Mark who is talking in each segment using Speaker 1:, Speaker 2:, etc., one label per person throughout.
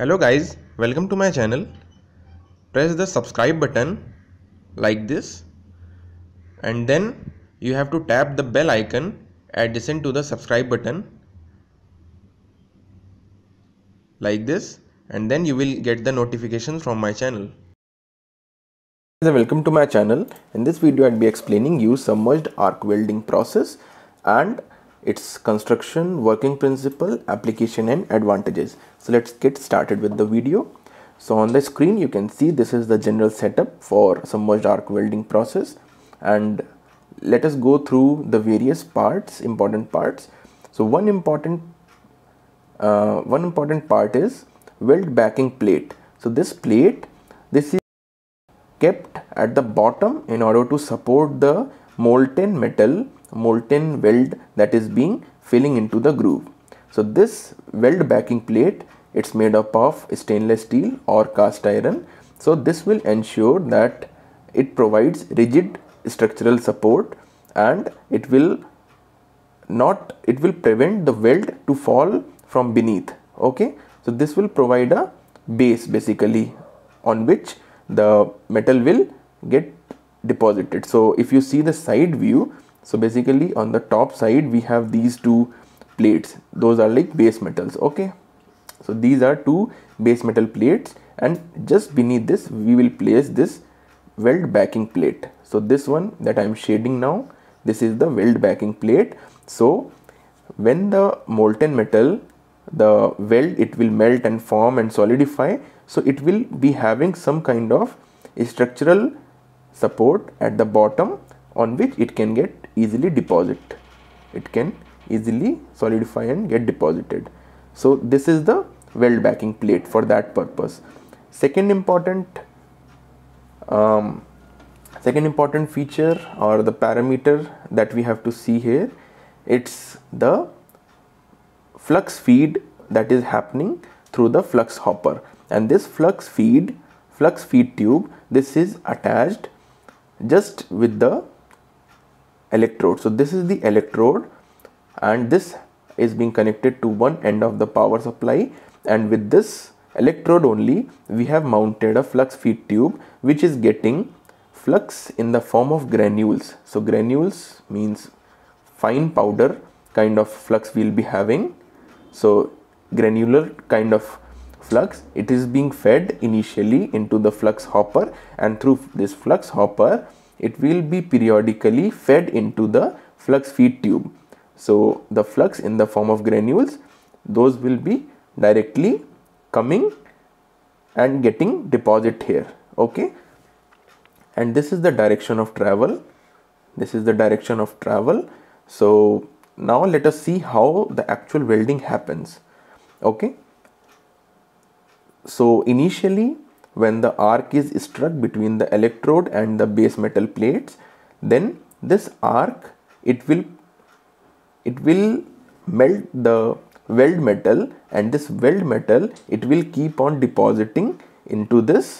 Speaker 1: hello guys welcome to my channel press the subscribe button like this and then you have to tap the bell icon adjacent to the subscribe button like this and then you will get the notifications from my channel welcome to my channel in this video i'll be explaining you submerged arc welding process and its construction, working principle, application and advantages. So let's get started with the video. So on the screen you can see this is the general setup for submerged arc welding process and let us go through the various parts, important parts. So one important uh, one important part is weld backing plate. So this plate this is kept at the bottom in order to support the molten metal molten weld that is being filling into the groove. So this weld backing plate it's made up of stainless steel or cast iron. So this will ensure that it provides rigid structural support and it will not it will prevent the weld to fall from beneath okay so this will provide a base basically on which the metal will get deposited so if you see the side view so basically on the top side we have these two plates those are like base metals okay so these are two base metal plates and just beneath this we will place this weld backing plate so this one that I am shading now this is the weld backing plate so when the molten metal the weld it will melt and form and solidify so it will be having some kind of structural support at the bottom on which it can get easily deposit it can easily solidify and get deposited so this is the weld backing plate for that purpose second important um, second important feature or the parameter that we have to see here it's the flux feed that is happening through the flux hopper and this flux feed flux feed tube this is attached just with the electrode so this is the electrode and this is being connected to one end of the power supply and with this electrode only we have mounted a flux feed tube which is getting flux in the form of granules so granules means fine powder kind of flux we'll be having so granular kind of flux it is being fed initially into the flux hopper and through this flux hopper it will be periodically fed into the flux feed tube. So the flux in the form of granules, those will be directly coming and getting deposit here. Okay. And this is the direction of travel. This is the direction of travel. So now let us see how the actual welding happens. Okay. So initially when the arc is struck between the electrode and the base metal plates then this arc it will it will melt the weld metal and this weld metal it will keep on depositing into this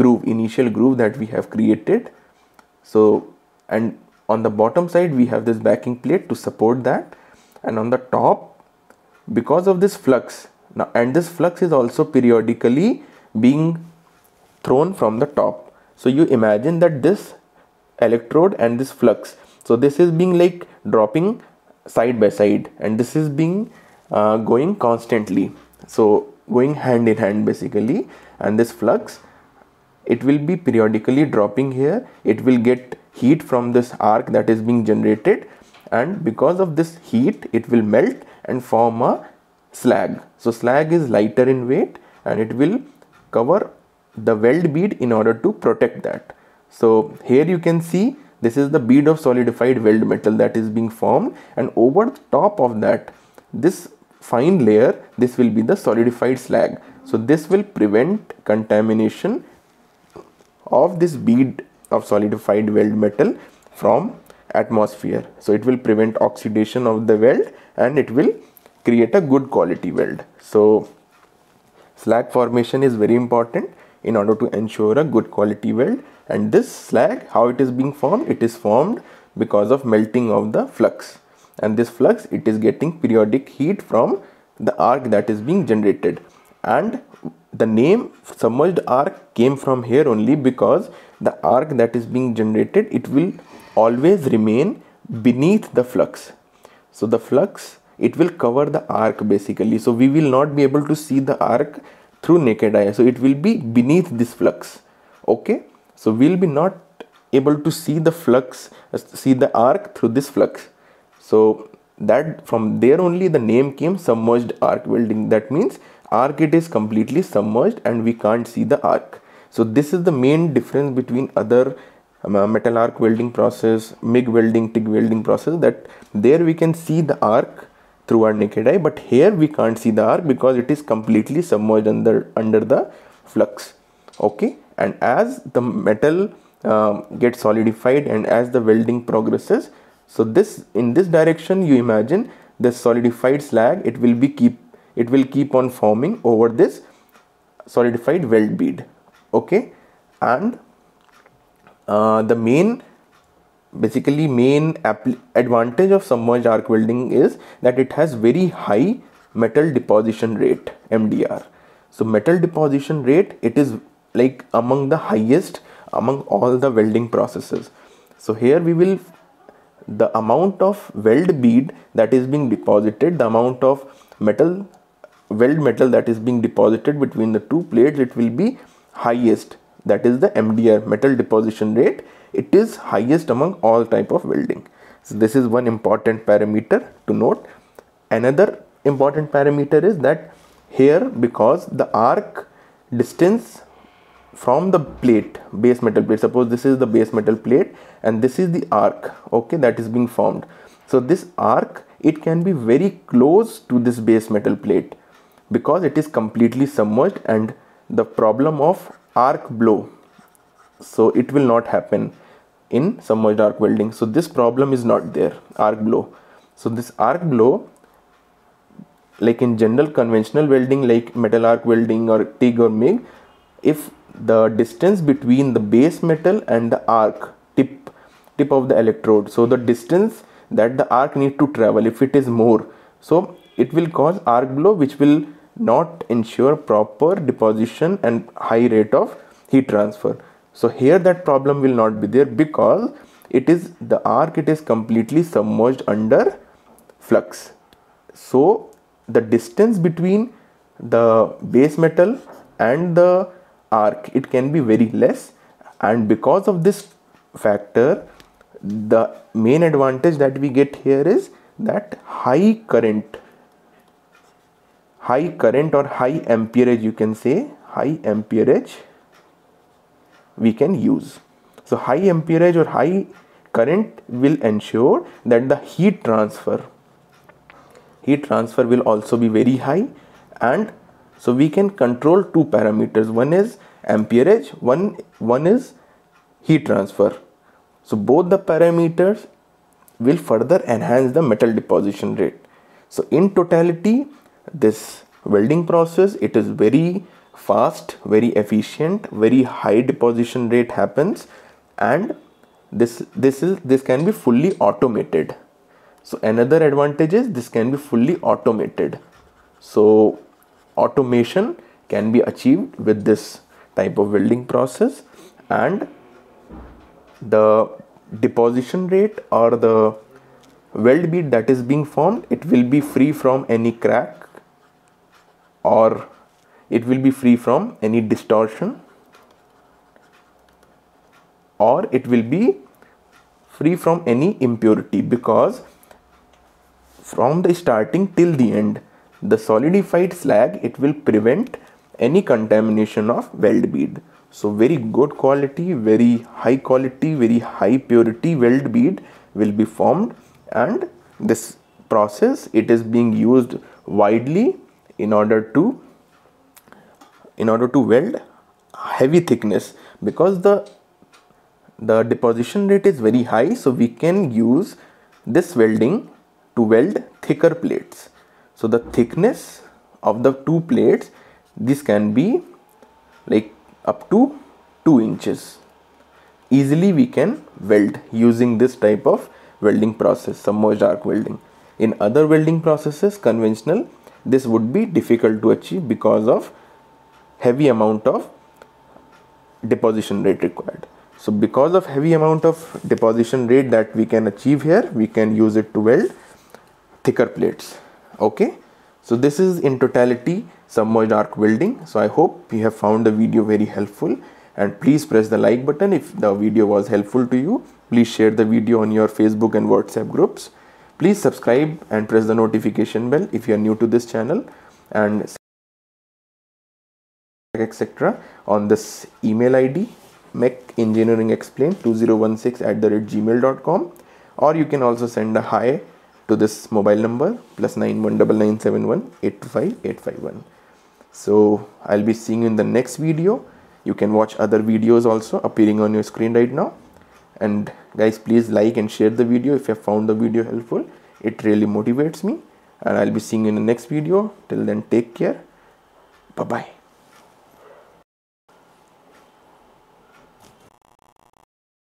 Speaker 1: groove initial groove that we have created so and on the bottom side we have this backing plate to support that and on the top because of this flux now and this flux is also periodically being thrown from the top so you imagine that this electrode and this flux so this is being like dropping side by side and this is being uh, going constantly so going hand in hand basically and this flux it will be periodically dropping here it will get heat from this arc that is being generated and because of this heat it will melt and form a slag so slag is lighter in weight and it will cover the weld bead in order to protect that. So here you can see this is the bead of solidified weld metal that is being formed and over top of that this fine layer this will be the solidified slag. So this will prevent contamination of this bead of solidified weld metal from atmosphere. So it will prevent oxidation of the weld and it will create a good quality weld. So slag formation is very important in order to ensure a good quality weld and this slag how it is being formed it is formed because of melting of the flux and this flux it is getting periodic heat from the arc that is being generated and the name submerged arc came from here only because the arc that is being generated it will always remain beneath the flux so the flux it will cover the arc basically so we will not be able to see the arc through naked eye so it will be beneath this flux okay so we'll be not able to see the flux uh, see the arc through this flux so that from there only the name came submerged arc welding that means arc it is completely submerged and we can't see the arc so this is the main difference between other um, uh, metal arc welding process mig welding tig welding process that there we can see the arc through our naked eye but here we can't see the arc because it is completely submerged under under the flux okay and as the metal um, gets solidified and as the welding progresses so this in this direction you imagine the solidified slag it will be keep it will keep on forming over this solidified weld bead okay and uh, the main basically main advantage of submerged arc welding is that it has very high metal deposition rate MDR so metal deposition rate it is like among the highest among all the welding processes so here we will the amount of weld bead that is being deposited the amount of metal weld metal that is being deposited between the two plates it will be highest that is the MDR metal deposition rate it is highest among all type of welding so this is one important parameter to note another important parameter is that here because the arc distance from the plate base metal plate suppose this is the base metal plate and this is the arc okay that is being formed so this arc it can be very close to this base metal plate because it is completely submerged and the problem of arc blow so it will not happen in submerged arc welding so this problem is not there arc blow so this arc blow like in general conventional welding like metal arc welding or TIG or MIG if the distance between the base metal and the arc tip tip of the electrode so the distance that the arc need to travel if it is more so it will cause arc blow which will not ensure proper deposition and high rate of heat transfer. So here that problem will not be there because it is the arc it is completely submerged under flux. So the distance between the base metal and the arc it can be very less and because of this factor the main advantage that we get here is that high current high current or high amperage you can say high amperage we can use so high amperage or high current will ensure that the heat transfer heat transfer will also be very high and so we can control two parameters one is amperage one one is heat transfer so both the parameters will further enhance the metal deposition rate so in totality this welding process it is very fast very efficient very high deposition rate happens and this this is this can be fully automated so another advantage is this can be fully automated so automation can be achieved with this type of welding process and the deposition rate or the weld bead that is being formed it will be free from any crack or it will be free from any distortion or it will be free from any impurity because from the starting till the end the solidified slag it will prevent any contamination of weld bead so very good quality very high quality very high purity weld bead will be formed and this process it is being used widely in order to in order to weld heavy thickness because the the deposition rate is very high so we can use this welding to weld thicker plates so the thickness of the two plates this can be like up to 2 inches easily we can weld using this type of welding process submerged arc welding in other welding processes conventional this would be difficult to achieve because of heavy amount of deposition rate required. So because of heavy amount of deposition rate that we can achieve here, we can use it to weld thicker plates. Okay. So this is in totality submerged arc welding. So I hope you have found the video very helpful and please press the like button if the video was helpful to you. Please share the video on your Facebook and WhatsApp groups. Please subscribe and press the notification bell if you are new to this channel and etc on this email id mechengineeringexplain 2016 at the gmail.com or you can also send a hi to this mobile number plus plus nine one double nine seven 919971825851 so i'll be seeing you in the next video you can watch other videos also appearing on your screen right now and guys please like and share the video if you found the video helpful it really motivates me and i'll be seeing you in the next video till then take care bye bye